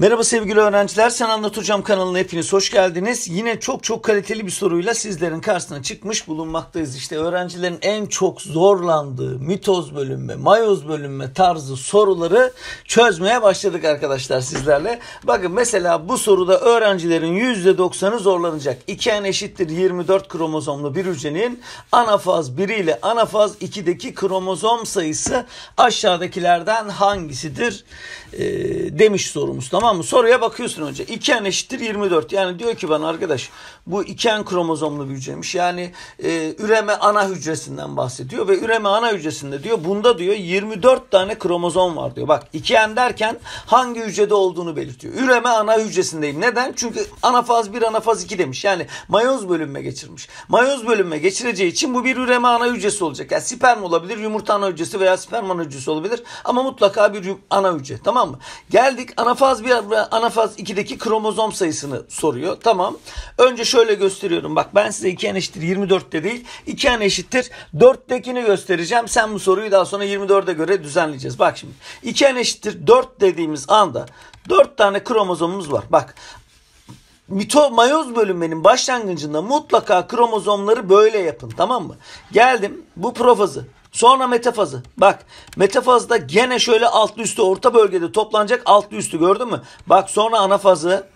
Merhaba sevgili öğrenciler. Sen Anlatacağım kanalına hepiniz hoş geldiniz. Yine çok çok kaliteli bir soruyla sizlerin karşısına çıkmış bulunmaktayız. İşte öğrencilerin en çok zorlandığı mitoz bölünme, mayoz bölünme tarzı soruları çözmeye başladık arkadaşlar sizlerle. Bakın mesela bu soruda öğrencilerin %90'ı zorlanacak. 2 en eşittir 24 kromozomlu bir hücrenin anafaz 1 ile anafaz 2'deki kromozom sayısı aşağıdakilerden hangisidir e, demiş sorumuz tamam Tamam mı? Soruya bakıyorsun önce. 2n eşittir 24. Yani diyor ki bana arkadaş bu 2n kromozomlu hücremiş. Yani e, üreme ana hücresinden bahsediyor ve üreme ana hücresinde diyor bunda diyor 24 tane kromozom var diyor. Bak 2n derken hangi hücrede olduğunu belirtiyor. Üreme ana hücresindeyim. Neden? Çünkü ana anafaz 1 faz 2 demiş. Yani mayoz bölünme geçirmiş. Mayoz bölünme geçireceği için bu bir üreme ana hücresi olacak. Yani sperm olabilir, yumurta ana hücresi veya sperm ana hücresi olabilir. Ama mutlaka bir ana hücre. Tamam mı? Geldik ana faz 1 Mesela anafaz 2'deki kromozom sayısını soruyor. Tamam. Önce şöyle gösteriyorum. Bak ben size 2 n eşittir 24 de değil 2 n eşittir 4'tekini göstereceğim. Sen bu soruyu daha sonra 24'e göre düzenleyeceğiz. Bak şimdi 2 n eşittir 4 dediğimiz anda 4 tane kromozomumuz var. Bak mito mayoz bölünmenin başlangıcında mutlaka kromozomları böyle yapın tamam mı? Geldim bu profazı Sonra metafazı. Bak metafazda gene şöyle altlı üstü orta bölgede toplanacak altlı üstü gördün mü? Bak sonra anafazı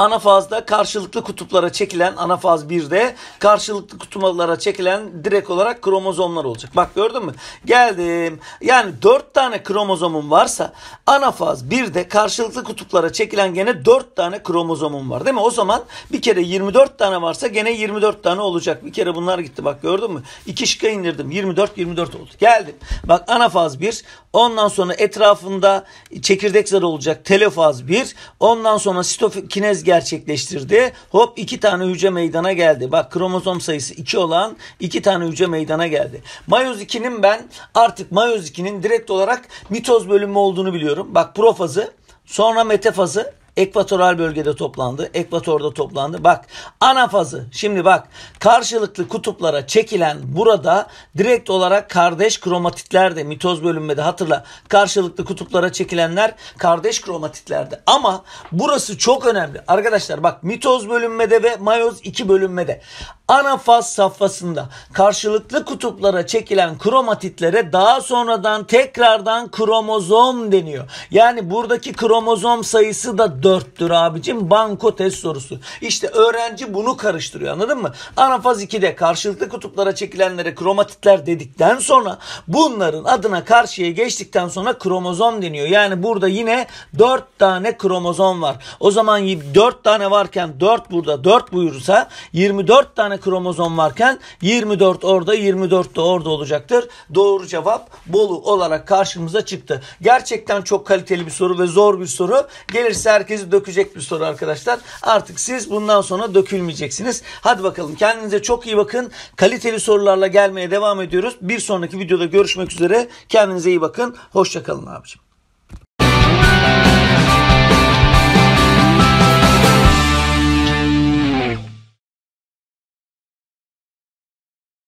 anafazda karşılıklı kutuplara çekilen anafaz 1'de karşılıklı kutuplara çekilen direkt olarak kromozomlar olacak. Bak gördün mü? Geldim. Yani 4 tane kromozomum varsa anafaz 1'de karşılıklı kutuplara çekilen gene 4 tane kromozomum var değil mi? O zaman bir kere 24 tane varsa gene 24 tane olacak. Bir kere bunlar gitti bak gördün mü? 2 şıkka indirdim. 24 24 oldu. Geldim. Bak anafaz 1 ondan sonra etrafında çekirdek zarı olacak telofaz 1 ondan sonra sitokinez gerçekleştirdi. Hop iki tane hücre meydana geldi. Bak kromozom sayısı 2 olan iki tane hücre meydana geldi. Mayoz 2'nin ben artık mayoz 2'nin direkt olarak mitoz bölümü olduğunu biliyorum. Bak profazı sonra metafazı Ekvatoral bölgede toplandı. Ekvatorda toplandı. Bak ana fazı. Şimdi bak karşılıklı kutuplara çekilen burada direkt olarak kardeş kromatitlerde mitoz bölünmede hatırla. Karşılıklı kutuplara çekilenler kardeş kromatitlerde. Ama burası çok önemli. Arkadaşlar bak mitoz bölünmede ve mayoz 2 bölünmede ana faz safhasında karşılıklı kutuplara çekilen kromatitlere daha sonradan tekrardan kromozom deniyor. Yani buradaki kromozom sayısı da 4. 4'tür abicim banko test sorusu. İşte öğrenci bunu karıştırıyor anladın mı? anafaz faz 2'de karşılıklı kutuplara çekilenlere kromatitler dedikten sonra bunların adına karşıya geçtikten sonra kromozom deniyor. Yani burada yine 4 tane kromozom var. O zaman 4 tane varken 4 burada 4 buyursa 24 tane kromozom varken 24 orada 24 de orada olacaktır. Doğru cevap Bolu olarak karşımıza çıktı. Gerçekten çok kaliteli bir soru ve zor bir soru. Gelirse herkes herkesi dökecek bir soru arkadaşlar. Artık siz bundan sonra dökülmeyeceksiniz. Hadi bakalım kendinize çok iyi bakın. Kaliteli sorularla gelmeye devam ediyoruz. Bir sonraki videoda görüşmek üzere. Kendinize iyi bakın. Hoşçakalın abicim.